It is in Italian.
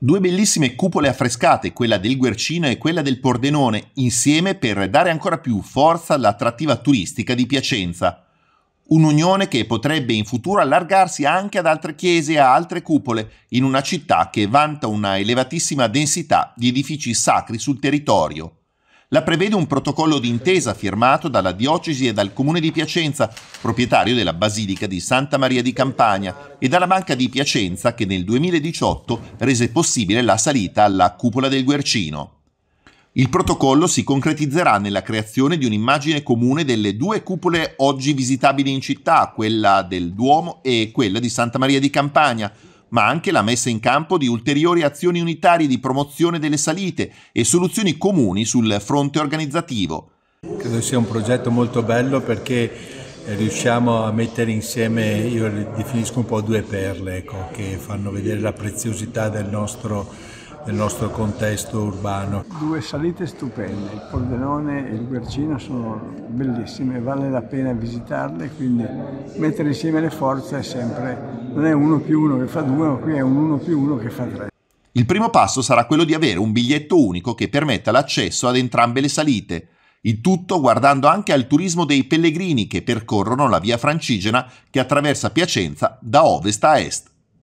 Due bellissime cupole affrescate, quella del Guercino e quella del Pordenone, insieme per dare ancora più forza all'attrattiva turistica di Piacenza. Un'unione che potrebbe in futuro allargarsi anche ad altre chiese e a altre cupole, in una città che vanta una elevatissima densità di edifici sacri sul territorio. La prevede un protocollo d'intesa firmato dalla Diocesi e dal Comune di Piacenza, proprietario della Basilica di Santa Maria di Campania, e dalla Banca di Piacenza che nel 2018 rese possibile la salita alla cupola del Guercino. Il protocollo si concretizzerà nella creazione di un'immagine comune delle due cupole oggi visitabili in città, quella del Duomo e quella di Santa Maria di Campania, ma anche la messa in campo di ulteriori azioni unitarie di promozione delle salite e soluzioni comuni sul fronte organizzativo. Credo sia un progetto molto bello perché riusciamo a mettere insieme, io definisco un po' due perle ecco, che fanno vedere la preziosità del nostro nel nostro contesto urbano. Due salite stupende, il Pordenone e il Guercino sono bellissime, vale la pena visitarle, quindi mettere insieme le forze è sempre, non è uno più uno che fa due, ma qui è un uno più uno che fa tre. Il primo passo sarà quello di avere un biglietto unico che permetta l'accesso ad entrambe le salite, il tutto guardando anche al turismo dei pellegrini che percorrono la via francigena che attraversa Piacenza da ovest a est.